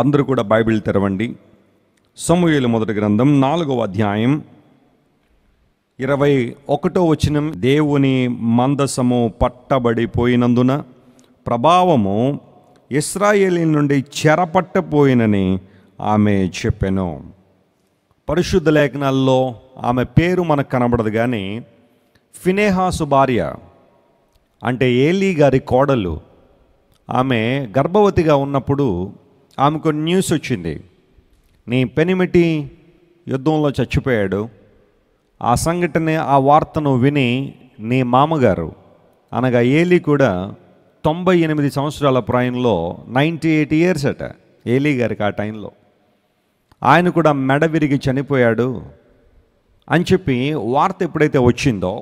అందరూ కూడా బైబిల్ తెరవండి సమూహలు మొదటి గ్రంథం నాలుగవ అధ్యాయం ఇరవై ఒకటో వచనం దేవుని మందసము పట్టబడిపోయినందున ప్రభావము ఇస్రాయేలీ నుండి చెరపట్టపోయినని ఆమె చెప్పాను పరిశుద్ధ లేఖనాల్లో ఆమె పేరు మనకు కనబడదు కానీ ఫినేహాసు భార్య అంటే ఏలీ గారి కోడలు ఆమె గర్భవతిగా ఉన్నప్పుడు ఆమెకు న్యూస్ వచ్చింది నీ పెనిమిటి యుద్ధంలో చచ్చిపోయాడు ఆ సంఘటన ఆ వార్తను విని నీ మామగారు అనగా ఏలి కూడా తొంభై ఎనిమిది సంవత్సరాల ప్రాయంలో నైంటీ ఎయిట్ ఇయర్స్ అట ఏలీ గారికి ఆ టైంలో ఆయన కూడా మెడ విరిగి చనిపోయాడు అని చెప్పి వార్త ఎప్పుడైతే వచ్చిందో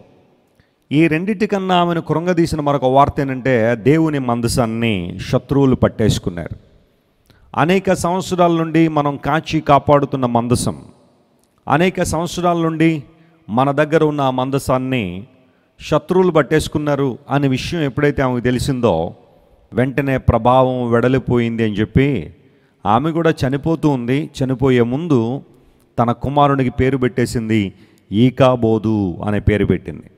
ఈ రెండిటికన్నా ఆమెను కృంగదీసిన మరొక వార్త ఏంటంటే దేవుని మందసాన్ని శత్రువులు పట్టేసుకున్నారు అనేక సంవత్సరాల నుండి మనం కాచి కాపాడుతున్న మందసం అనేక సంవత్సరాల నుండి మన దగ్గర ఉన్న ఆ మందసాన్ని శత్రువులు పట్టేసుకున్నారు అనే విషయం ఎప్పుడైతే ఆమెకు తెలిసిందో వెంటనే ప్రభావం వెడలిపోయింది అని చెప్పి ఆమె కూడా చనిపోతూ ఉంది చనిపోయే ముందు తన కుమారునికి పేరు పెట్టేసింది ఈకాబోదు అనే పేరు పెట్టింది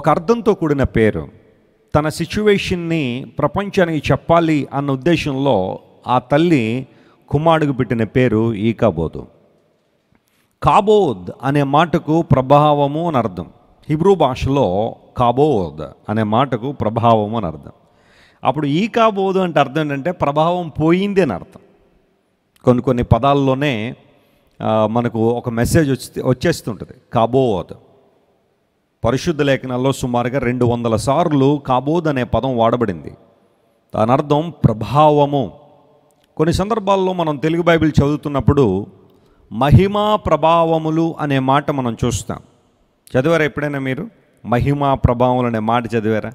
ఒక అర్థంతో కూడిన పేరు తన సిచ్యువేషన్ని ప్రపంచానికి చెప్పాలి అన్న ఉద్దేశంలో ఆ తల్లి కుమారుడికి పెట్టిన పేరు ఈకాబోదు కాబోద్ అనే మాటకు ప్రభావము అని అర్థం హిబ్రూ భాషలో కాబోద్ అనే మాటకు ప్రభావము అని అర్థం అప్పుడు ఈ కాబోదు అంటే అర్థం ఏంటంటే ప్రభావం పోయింది అని అర్థం కొన్ని కొన్ని పదాల్లోనే మనకు ఒక మెసేజ్ వచ్చి వచ్చేస్తుంటుంది కాబోద్ పరిశుద్ధ లేఖనాల్లో సుమారుగా రెండు వందల సార్లు కాబోద్ అనే పదం వాడబడింది దాని అర్థం ప్రభావము కొన్ని సందర్భాల్లో మనం తెలుగు బైబిల్ చదువుతున్నప్పుడు మహిమా ప్రభావములు అనే మాట మనం చూస్తాం చదివారా ఎప్పుడైనా మీరు మహిమా ప్రభావములు అనే మాట చదివారా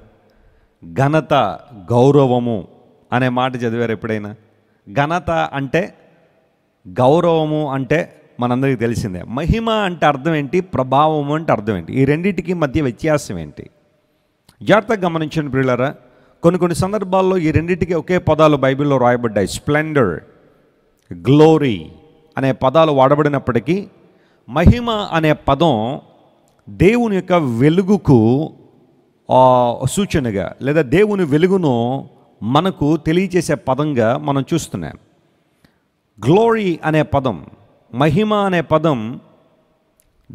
ఘనత గౌరవము అనే మాట చదివారు ఎప్పుడైనా ఘనత అంటే గౌరవము అంటే మనందరికీ తెలిసిందే మహిమ అంటే అర్థం ఏంటి ప్రభావం అంటే అర్థం ఏంటి ఈ రెండింటికి మధ్య వ్యత్యాసం ఏంటి జాగ్రత్తగా గమనించిన ప్రియులరా కొన్ని కొన్ని సందర్భాల్లో ఈ రెండింటికి ఒకే పదాలు బైబిల్లో రాయబడ్డాయి స్ప్లెండర్ గ్లోరీ అనే పదాలు వాడబడినప్పటికీ మహిమ అనే పదం దేవుని యొక్క వెలుగుకు సూచనగా లేదా దేవుని వెలుగును మనకు తెలియజేసే పదంగా మనం చూస్తున్నాం గ్లోరీ అనే పదం మహిమ అనే పదం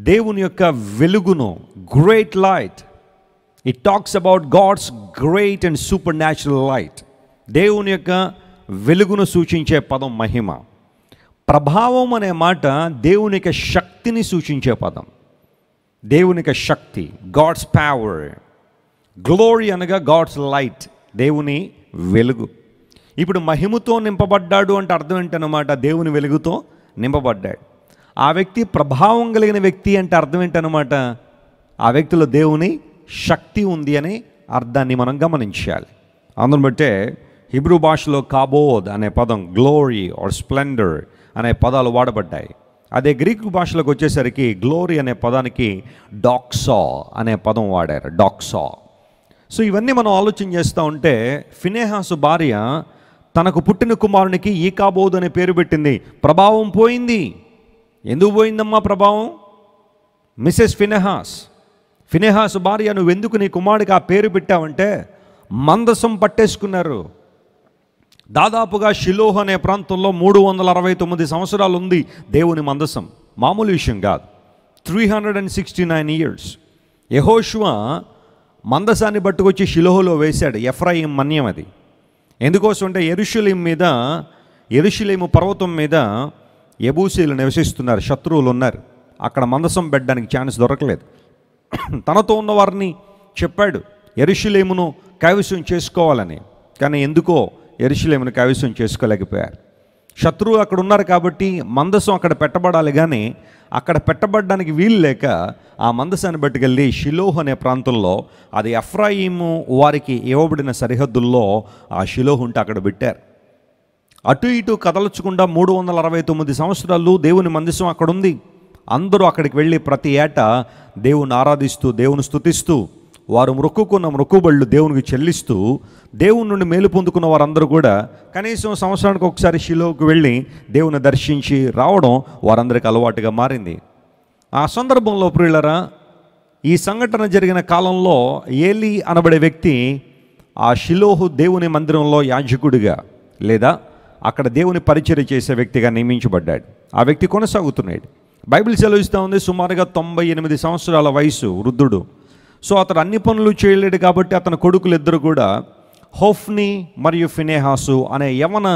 దేవుని యొక్క వెలుగును great light it talks about God's great and supernatural light దేవుని యొక్క వెలుగును సూచించే పదం మహిమ ప్రభావం అనే మాట దేవుని యొక్క శక్తిని సూచించే పదం దేవుని యొక్క శక్తి గాడ్స్ పవర్ గ్లోరీ అనగా గాడ్స్ లైట్ దేవుని వెలుగు ఇప్పుడు మహిమతో నింపబడ్డాడు అంటే అర్థం ఏంటనమాట దేవుని వెలుగుతో నింపబడ్డాడు ఆ వ్యక్తి ప్రభావం కలిగిన వ్యక్తి అంటే అర్థం ఏంటనమాట ఆ వ్యక్తిలో దేవుని శక్తి ఉంది అని అర్థాన్ని మనం గమనించాలి అందును బట్టే హిబ్రూ భాషలో కాబోద్ అనే పదం గ్లోరీ ఆర్ స్ప్లెండర్ అనే పదాలు వాడబడ్డాయి అదే గ్రీకు భాషలోకి వచ్చేసరికి గ్లోరీ అనే పదానికి డాక్సా అనే పదం వాడారు డాక్సా సో ఇవన్నీ మనం ఆలోచన చేస్తూ ఉంటే ఫినేహాసు భార్య తనకు పుట్టిన కుమారునికి ఈకాబోధు అనే పేరు పెట్టింది ప్రభావం పోయింది ఎందుకు పోయిందమ్మా ప్రభావం మిస్సెస్ ఫినెహాస్ ఫినెహాస్ భార్య ఎందుకు నీ కుమారుడికి ఆ పేరు పెట్టావంటే మందసం పట్టేసుకున్నారు దాదాపుగా షిలోహ్ అనే ప్రాంతంలో మూడు వందల అరవై తొమ్మిది సంవత్సరాలు ఉంది దేవుని మందసం మామూలు విషయం కాదు three hundred and sixty nine years యహోష్వా మందసాన్ని పట్టుకొచ్చి షిలోహలో వేశాడు ఎఫ్రాయిం మన్యం అది ఎందుకోసం అంటే ఎరుషులేం మీద ఎరుషులేము పర్వతం మీద ఎబూసీలు నివసిస్తున్నారు శత్రువులు ఉన్నారు అక్కడ మందసం పెట్టడానికి ఛాన్స్ దొరకలేదు తనతో ఉన్న వారిని చెప్పాడు ఎరుషులేమును కైవసం చేసుకోవాలని కానీ ఎందుకో ఎరుషులేమును కైవసం చేసుకోలేకపోయారు శత్రువు అక్కడ ఉన్నారు కాబట్టి మందసం అక్కడ పెట్టబడాలి కానీ అక్కడ పెట్టబడడానికి వీలు లేక ఆ మందసాన్ని బట్టుకెళ్ళి షిలోహ్ అనే ప్రాంతంలో అది ఎఫ్రాయిము వారికి ఇవ్వబడిన సరిహద్దుల్లో ఆ షిలోహ్ ఉంటే అక్కడ పెట్టారు అటు ఇటు కదలచ్చకుండా మూడు వందల అరవై తొమ్మిది సంవత్సరాలు దేవుని మందసం అక్కడుంది అందరూ అక్కడికి వెళ్ళి ప్రతి ఏటా దేవుని ఆరాధిస్తూ దేవుని స్థుతిస్తూ వారు మొక్కుకున్న మొక్కుబళ్ళు దేవునికి చెల్లిస్తూ దేవుని నుండి మేలు పొందుకున్న వారందరూ కూడా కనీసం సంవత్సరానికి ఒకసారి శిలోకి వెళ్ళి దేవుని దర్శించి రావడం వారందరికి అలవాటుగా మారింది ఆ సందర్భంలో ప్రియులరా ఈ సంఘటన జరిగిన కాలంలో ఏలి అనబడే వ్యక్తి ఆ షిలోహు దేవుని మందిరంలో యాజకుడిగా లేదా అక్కడ దేవుని పరిచయ చేసే వ్యక్తిగా నియమించబడ్డాడు ఆ వ్యక్తి కొనసాగుతున్నాడు బైబిల్ సెలవిస్తూ ఉంది సుమారుగా తొంభై ఎనిమిది సంవత్సరాల వయసు వృద్ధుడు సో అతను అన్ని పనులు చేయలేడు కాబట్టి అతని కొడుకులు ఇద్దరు కూడా హోఫ్ని మరియు ఫినేహాసు అనే యవన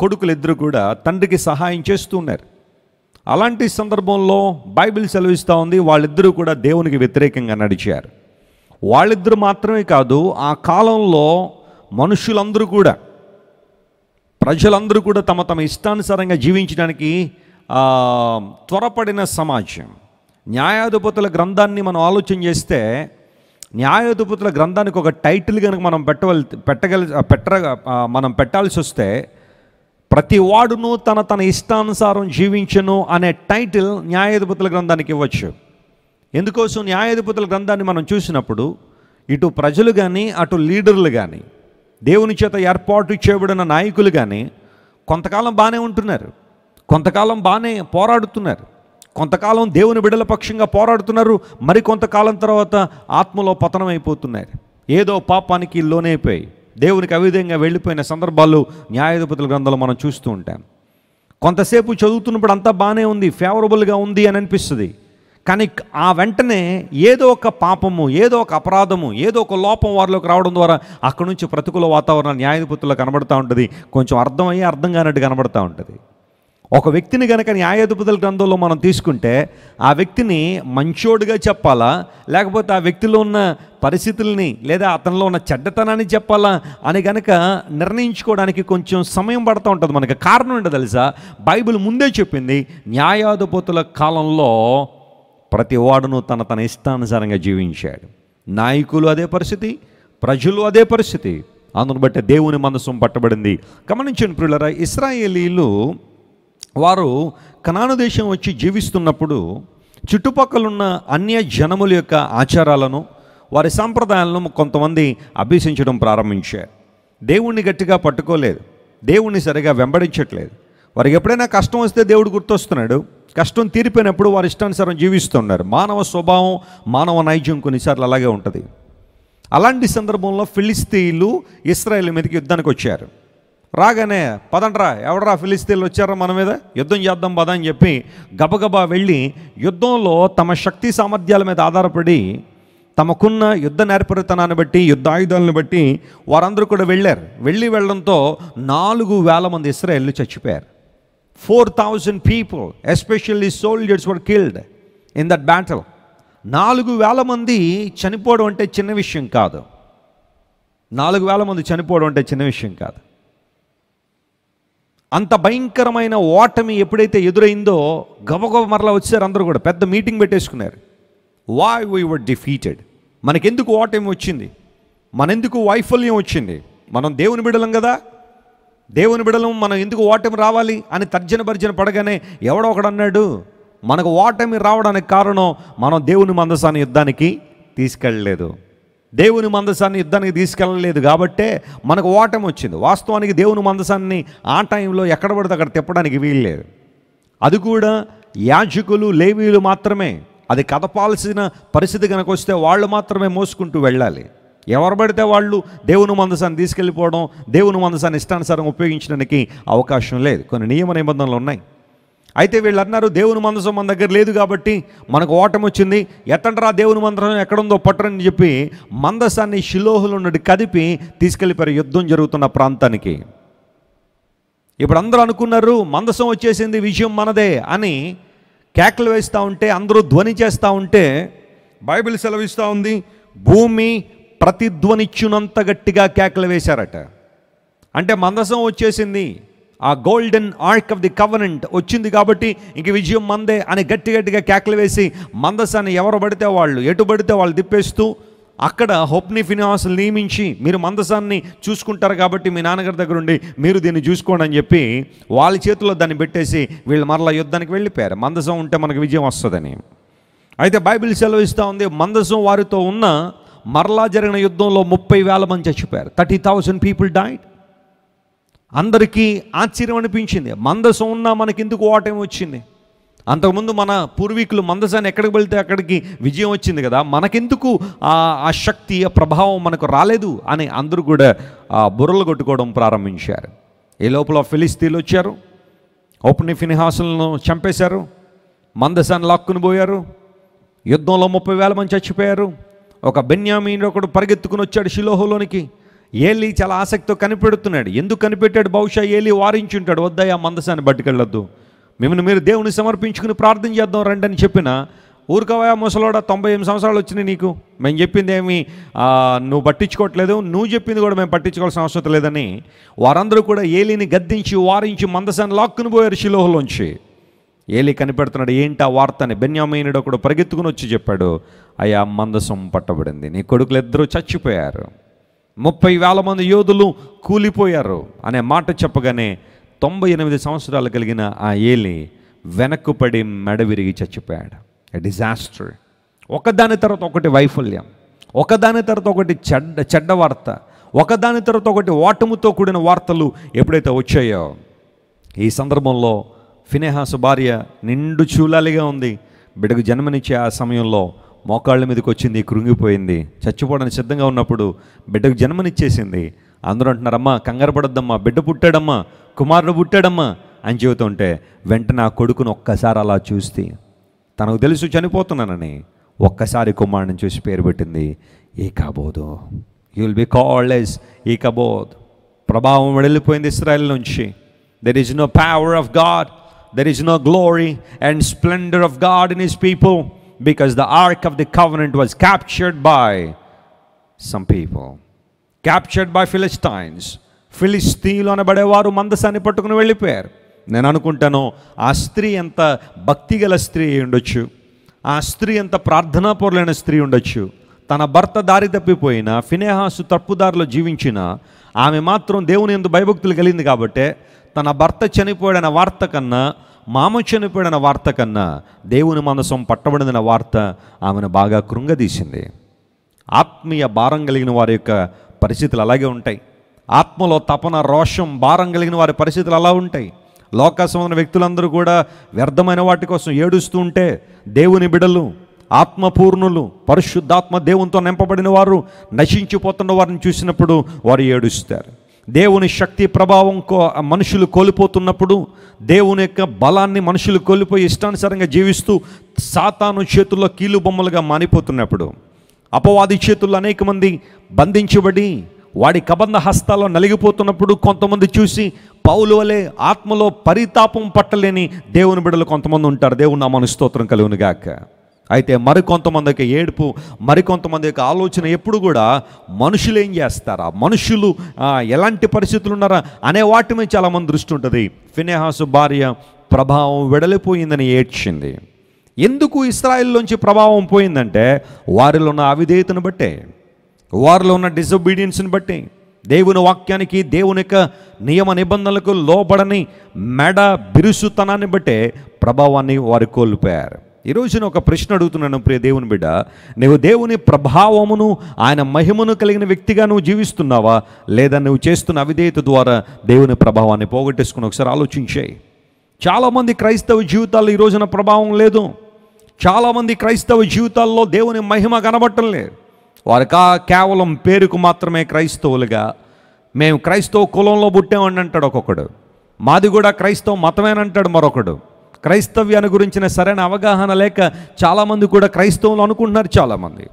కొడుకులు ఇద్దరు కూడా తండ్రికి సహాయం చేస్తూ ఉన్నారు అలాంటి సందర్భంలో బైబిల్ సెలవిస్తూ ఉంది వాళ్ళిద్దరూ కూడా దేవునికి వ్యతిరేకంగా నడిచారు వాళ్ళిద్దరు మాత్రమే కాదు ఆ కాలంలో మనుషులందరూ కూడా ప్రజలందరూ కూడా తమ తమ ఇష్టానుసారంగా జీవించడానికి త్వరపడిన సమాజం న్యాయాధిపతుల గ్రంథాన్ని మనం ఆలోచన చేస్తే న్యాయాధిపతుల గ్రంథానికి ఒక టైటిల్ కనుక మనం పెట్టవల్ పెట్టగల పెట్ట మనం పెట్టాల్సి వస్తే ప్రతి వాడును తన తన ఇష్టానుసారం జీవించను అనే టైటిల్ న్యాయాధిపతుల గ్రంథానికి ఇవ్వచ్చు ఎందుకోసం న్యాయాధిపతుల గ్రంథాన్ని మనం చూసినప్పుడు ఇటు ప్రజలు కానీ అటు లీడర్లు కానీ దేవుని చేత ఏర్పాటు చేయబడిన నాయకులు కానీ కొంతకాలం బాగానే ఉంటున్నారు కొంతకాలం బాగానే పోరాడుతున్నారు కొంతకాలం దేవుని బిడల పక్షంగా పోరాడుతున్నారు మరి కొంతకాలం తర్వాత ఆత్మలో పతనం అయిపోతున్నారు ఏదో పాపానికి లోనైపోయి దేవునికి అవిధంగా వెళ్ళిపోయిన సందర్భాలు న్యాయాధిపతుల గ్రంథంలో మనం చూస్తూ ఉంటాం కొంతసేపు చదువుతున్నప్పుడు అంతా బాగానే ఉంది ఫేవరబుల్గా ఉంది అని అనిపిస్తుంది కానీ ఆ వెంటనే ఏదో ఒక పాపము ఏదో ఒక అపరాధము ఏదో ఒక లోపం వారిలోకి రావడం ద్వారా అక్కడి నుంచి ప్రతికూల వాతావరణం న్యాయాధిపతుల్లో కనబడుతూ ఉంటుంది కొంచెం అర్థమయ్యే అర్థం కానట్టు కనబడుతూ ఉంటుంది ఒక వ్యక్తిని కనుక న్యాయదుపుదల గ్రంథంలో మనం తీసుకుంటే ఆ వ్యక్తిని మంచోడుగా చెప్పాలా లేకపోతే ఆ వ్యక్తిలో ఉన్న పరిస్థితుల్ని లేదా అతనిలో ఉన్న చెడ్డతనాన్ని చెప్పాలా అని గనక నిర్ణయించుకోవడానికి కొంచెం సమయం పడుతూ ఉంటుంది మనకి కారణం ఏంటో తెలుసా బైబిల్ ముందే చెప్పింది న్యాయాధిపతుల కాలంలో ప్రతి వాడును తన తన ఇష్టానుసారంగా జీవించాడు నాయకులు అదే పరిస్థితి ప్రజలు అదే పరిస్థితి అందును బట్టి దేవుని మనసు పట్టబడింది గమనించిన ప్రియులరా ఇస్రాయేలీలు వారు కనాను దేశం వచ్చి జీవిస్తున్నప్పుడు చుట్టుపక్కలున్న అన్య జనముల యొక్క ఆచారాలను వారి సాంప్రదాయాలను కొంతమంది అభ్యసించడం ప్రారంభించారు దేవుణ్ణి గట్టిగా పట్టుకోలేదు దేవుణ్ణి సరిగా వెంబడించట్లేదు వారికి ఎప్పుడైనా కష్టం వస్తే దేవుడు గుర్తొస్తున్నాడు కష్టం తీరిపోయినప్పుడు వారి ఇష్టానుసారం జీవిస్తున్నారు మానవ స్వభావం మానవ నైజ్యం కొన్నిసార్లు అలాగే ఉంటుంది అలాంటి సందర్భంలో ఫిలిస్తీన్లు ఇస్రాయేల్ మీదకి యుద్ధానికి వచ్చారు రాగానే పదండ్రా ఎవడరా ఫిలిస్తీన్లు వచ్చారా మన మీద యుద్ధం చేద్దాం పద అని చెప్పి గబగబా వెళ్ళి యుద్ధంలో తమ శక్తి సామర్థ్యాల మీద ఆధారపడి తమకున్న యుద్ధ నేర్పరితనాన్ని బట్టి యుద్ధ ఆయుధాలను బట్టి వారందరూ కూడా వెళ్ళారు వెళ్ళి వెళ్ళడంతో నాలుగు వేల మంది ఇస్రాయేళ్ళు చచ్చిపోయారు four thousand people especially soldiers were killed in that battle నాలుగు వేల మంది చనిపోవడం అంటే చిన్న విషయం కాదు నాలుగు వేల మంది చనిపోవడం అంటే చిన్న విషయం కాదు అంత భయంకరమైన ఓటమి ఎప్పుడైతే ఎదురైందో గబగబ మరలా వచ్చారు అందరూ కూడా పెద్ద మీటింగ్ పెట్టేసుకున్నారు వై వర్ డిఫీటెడ్ మనకెందుకు ఓటమి వచ్చింది మనెందుకు వైఫల్యం వచ్చింది మనం దేవుని బిడలం కదా దేవుని బిడలం మనం ఎందుకు ఓటమి రావాలి అని తర్జన భర్జన పడగానే ఎవడో ఒకడు అన్నాడు మనకు ఓటమి రావడానికి కారణం మనం దేవుని మందసాన్ని యుద్ధానికి తీసుకెళ్ళలేదు దేవుని మందసాన్ని యుద్ధానికి తీసుకెళ్ళలేదు కాబట్టే మనకు ఓటం వచ్చింది వాస్తవానికి దేవుని మందసాన్ని ఆ టైంలో ఎక్కడ పడితే అక్కడ తిప్పడానికి వీల్లేదు అది కూడా యాజకులు లేవీలు మాత్రమే అది కదపాల్సిన పరిస్థితి కనుక వస్తే వాళ్ళు మాత్రమే మోసుకుంటూ వెళ్ళాలి ఎవరు పడితే వాళ్ళు దేవుని మందసాన్ని తీసుకెళ్ళిపోవడం దేవుని మందసాన్ని ఇష్టానుసారం ఉపయోగించడానికి అవకాశం లేదు కొన్ని నియమ నిబంధనలు ఉన్నాయి అయితే వీళ్ళు అన్నారు దేవుని మందసం మన దగ్గర లేదు కాబట్టి మనకు ఓటం వచ్చింది ఎత్తంటరా దేవుని మందసం ఎక్కడుందో పట్టరని చెప్పి మందసాన్ని షిలోహులో నుండి కదిపి తీసుకెళ్లిపోయారు యుద్ధం జరుగుతున్న ప్రాంతానికి ఇప్పుడు అందరూ అనుకున్నారు మందసం వచ్చేసింది విషయం మనదే అని కేకలు వేస్తూ ఉంటే అందరూ ధ్వని చేస్తూ ఉంటే బైబిల్ సెలవిస్తూ ఉంది భూమి ప్రతిధ్వనిచ్చునంత గట్టిగా కేకలు వేశారట అంటే మందసం వచ్చేసింది ఆ golden ark of the covenant వచ్చింది కాబట్టి ఇంక విజయం మందే అని గట్టి గట్టిగా కేకలు వేసి మందసాన్ని ఎవరు పడితే వాళ్ళు ఎటు పడితే వాళ్ళు తిప్పేస్తూ అక్కడ హోప్ని ఫినివాస్ నియమించి మీరు మందసాన్ని చూసుకుంటారు కాబట్టి మీ నాన్నగారి దగ్గర ఉండి మీరు దీన్ని చూసుకోండి అని చెప్పి వాళ్ళ చేతిలో దాన్ని పెట్టేసి వీళ్ళు మరలా యుద్ధానికి వెళ్ళిపోయారు మందసం ఉంటే మనకు విజయం వస్తుందని అయితే బైబిల్ సెలవిస్తూ ఉంది మందసం వారితో ఉన్న మరలా జరిగిన యుద్ధంలో ముప్పై వేల మంది చచ్చిపోయారు థర్టీ థౌసండ్ పీపుల్ డైట్ అందరికీ ఆశ్చర్యం అనిపించింది మందసం ఉన్నా ఎందుకు ఓటమి వచ్చింది అంతకుముందు మన పూర్వీకులు మందసాన్ని ఎక్కడికి వెళ్తే అక్కడికి విజయం వచ్చింది కదా మనకెందుకు ఆ శక్తి ఆ ప్రభావం మనకు రాలేదు అని అందరూ కూడా బుర్రలు కొట్టుకోవడం ప్రారంభించారు ఈ లోపల ఫిలిస్తీన్లు వచ్చారు ఓపెన్ ఫినిహాసులను చంపేశారు మందసాన్ని లాక్కుని పోయారు యుద్ధంలో ముప్పై వేల మంది చచ్చిపోయారు ఒక బెన్యామీని ఒకడు పరిగెత్తుకుని వచ్చాడు శిలోహలోనికి ఏలి చాలా ఆసక్తితో కనిపెడుతున్నాడు ఎందుకు కనిపెట్టాడు బహుశా ఏలి వారించుంటాడు ఆ మందసాన్ని బట్టుకెళ్ళొద్దు మిమ్మల్ని మీరు దేవుని సమర్పించుకుని ప్రార్థన చేద్దాం రండి అని చెప్పిన ఊరుకవయా ముసలోడ తొంభై ఎనిమిది సంవత్సరాలు వచ్చినాయి నీకు మేము చెప్పింది ఏమి నువ్వు పట్టించుకోవట్లేదు నువ్వు చెప్పింది కూడా మేము పట్టించుకోవాల్సిన అవసరం లేదని వారందరూ కూడా ఏలిని గద్దించి వారించి మందసాన్ని లాక్కుని పోయారు శిలోహలోంచి ఏలి కనిపెడుతున్నాడు ఏంటి ఆ వార్తని బెన్యామీనుడు ఒకడు పరిగెత్తుకుని వచ్చి చెప్పాడు అయ్యా మందసం పట్టబడింది నీ కొడుకులు ఇద్దరూ చచ్చిపోయారు ముప్పై వేల మంది యోధులు కూలిపోయారు అనే మాట చెప్పగానే తొంభై ఎనిమిది సంవత్సరాలు కలిగిన ఆ ఏలి వెనక్కుపడి మెడ విరిగి చచ్చిపోయాడు డిజాస్టర్ ఒకదాని తర్వాత ఒకటి వైఫల్యం ఒకదాని తర్వాత ఒకటి చెడ్డ చెడ్డ వార్త ఒకదాని తర్వాత ఒకటి ఓటముతో కూడిన వార్తలు ఎప్పుడైతే వచ్చాయో ఈ సందర్భంలో ఫినేహాసు భార్య నిండు చూలాలిగా ఉంది బిడ్డకు జన్మనిచ్చే ఆ సమయంలో మోకాళ్ళ మీదకి వచ్చింది కృంగిపోయింది చచ్చిపోవడానికి సిద్ధంగా ఉన్నప్పుడు బిడ్డకు జన్మనిచ్చేసింది అందరూ అంటున్నారమ్మా కంగారు పడద్దమ్మా బిడ్డ పుట్టాడమ్మా కుమారుడు పుట్టాడమ్మా అని చెబుతుంటే వెంటనే ఆ కొడుకును ఒక్కసారి అలా చూస్తే తనకు తెలుసు చనిపోతున్నానని ఒక్కసారి కుమారుడిని చూసి పేరు పెట్టింది ఈ కాబోదు you will be called as Ichabod ప్రభావం వెళ్ళిపోయింది ఇస్రాయల్ నుంచి there is no power of God there is no glory and splendour of God in his people because the ark of the covenant was captured by some people captured by Philistines ఫిలిస్తీన్లు అనబడేవారు మందసాన్ని పట్టుకుని వెళ్ళిపోయారు నేను అనుకుంటాను ఆ స్త్రీ ఎంత భక్తిగల స్త్రీ ఉండొచ్చు ఆ స్త్రీ ఎంత ప్రార్థనాపూర్లైన స్త్రీ ఉండొచ్చు తన భర్త దారి తప్పిపోయిన ఫినేహాసు తప్పుదారిలో జీవించిన ఆమె మాత్రం దేవుని ఎందు భయభక్తులు కలిగింది కాబట్టే తన భర్త చనిపోయాడన్న వార్త కన్నా మామ చనిపోయిన వార్త కన్నా దేవుని మనసం పట్టబడిన వార్త ఆమెను బాగా కృంగదీసింది ఆత్మీయ భారం కలిగిన వారి యొక్క పరిస్థితులు అలాగే ఉంటాయి ఆత్మలో తపన రోషం భారం కలిగిన వారి పరిస్థితులు అలా ఉంటాయి లోకాసమైన వ్యక్తులందరూ కూడా వ్యర్థమైన వాటి కోసం ఏడుస్తూ ఉంటే దేవుని బిడలు ఆత్మపూర్ణులు పరిశుద్ధాత్మ దేవునితో నింపబడిన వారు నశించిపోతున్న వారిని చూసినప్పుడు వారు ఏడుస్తారు దేవుని శక్తి ప్రభావం కో మనుషులు కోల్పోతున్నప్పుడు దేవుని యొక్క బలాన్ని మనుషులు కోల్పోయి ఇష్టానుసారంగా జీవిస్తూ సాతాను చేతుల్లో కీలు బొమ్మలుగా మానిపోతున్నప్పుడు అపవాది చేతుల్లో అనేక మంది బంధించబడి వాడి కబంధ హస్తాల్లో నలిగిపోతున్నప్పుడు కొంతమంది చూసి పౌలు వలె ఆత్మలో పరితాపం పట్టలేని దేవుని బిడలు కొంతమంది ఉంటారు దేవుని నా స్తోత్రం కలుగునుగాక అయితే మరికొంతమంది యొక్క ఏడుపు మరికొంతమంది యొక్క ఆలోచన ఎప్పుడు కూడా మనుషులు ఏం చేస్తారా మనుషులు ఎలాంటి పరిస్థితులు ఉన్నారా అనే వాటి మీద చాలామంది దృష్టి ఉంటుంది ఫినేహాసు భార్య ప్రభావం విడలిపోయిందని ఏడ్చింది ఎందుకు ఇస్రాయిల్లోంచి ప్రభావం పోయిందంటే వారిలో ఉన్న అవిధేయతను బట్టే వారిలో ఉన్న డిసొబీడియన్స్ని బట్టి దేవుని వాక్యానికి దేవుని యొక్క నియమ నిబంధనలకు లోబడని మెడ బిరుసుతనాన్ని బట్టే ప్రభావాన్ని వారు కోల్పోయారు నేను ఒక ప్రశ్న అడుగుతున్నాను ప్రియ దేవుని బిడ్డ నువ్వు దేవుని ప్రభావమును ఆయన మహిమను కలిగిన వ్యక్తిగా నువ్వు జీవిస్తున్నావా లేదా నువ్వు చేస్తున్న అవిధేయత ద్వారా దేవుని ప్రభావాన్ని పోగొట్టేసుకుని ఒకసారి ఆలోచించాయి చాలామంది క్రైస్తవ జీవితాల్లో ఈ రోజున ప్రభావం లేదు చాలామంది క్రైస్తవ జీవితాల్లో దేవుని మహిమ కనబట్టం లేదు వారు కా కేవలం పేరుకు మాత్రమే క్రైస్తవులుగా మేము క్రైస్తవ కులంలో పుట్టామని అంటాడు ఒక్కొక్కడు మాది కూడా క్రైస్తవ మతమేనంటాడు మరొకడు క్రైస్తవ్యాన్ని గురించిన సరైన అవగాహన లేక చాలామంది కూడా క్రైస్తవులు అనుకుంటున్నారు చాలామంది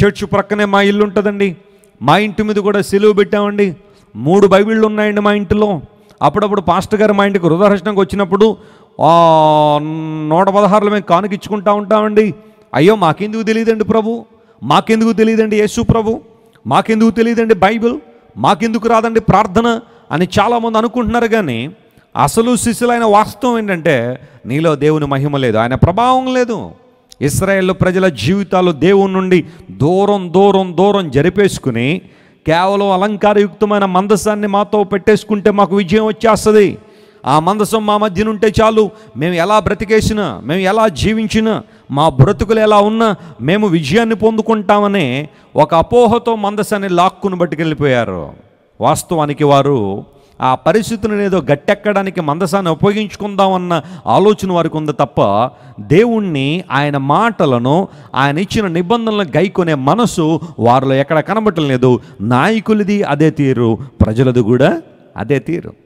చర్చ్ ప్రక్కనే మా ఇల్లు ఉంటుందండి మా ఇంటి మీద కూడా సెలువు పెట్టామండి మూడు బైబిళ్ళు ఉన్నాయండి మా ఇంటిలో అప్పుడప్పుడు పాస్టర్ గారు మా ఇంటికి హృదయహర్షణకు వచ్చినప్పుడు నూట పదహారులు మేము కానుకిచ్చుకుంటా ఉంటామండి అయ్యో మాకెందుకు తెలియదండి ప్రభు మాకెందుకు తెలియదండి యేసు ప్రభు మాకెందుకు తెలియదండి బైబిల్ మాకెందుకు రాదండి ప్రార్థన అని చాలామంది అనుకుంటున్నారు కానీ అసలు శిశులైన వాస్తవం ఏంటంటే నీలో దేవుని మహిమ లేదు ఆయన ప్రభావం లేదు ఇస్రాయేల్ ప్రజల జీవితాలు దేవుని నుండి దూరం దూరం దూరం జరిపేసుకుని కేవలం అలంకారయుక్తమైన మందసాన్ని మాతో పెట్టేసుకుంటే మాకు విజయం వచ్చేస్తుంది ఆ మందసం మా మధ్యన ఉంటే చాలు మేము ఎలా బ్రతికేసినా మేము ఎలా జీవించినా మా బ్రతుకులు ఎలా ఉన్నా మేము విజయాన్ని పొందుకుంటామనే ఒక అపోహతో మందసాన్ని లాక్కుని బట్టుకెళ్ళిపోయారు వాస్తవానికి వారు ఆ పరిస్థితులను ఏదో గట్టెక్కడానికి మందసాన్ని ఉపయోగించుకుందామన్న ఆలోచన వారికి ఉంది తప్ప దేవుణ్ణి ఆయన మాటలను ఆయన ఇచ్చిన నిబంధనలను గైకొనే మనసు వారిలో ఎక్కడ కనబట్టలేదు నాయకులది అదే తీరు ప్రజలది కూడా అదే తీరు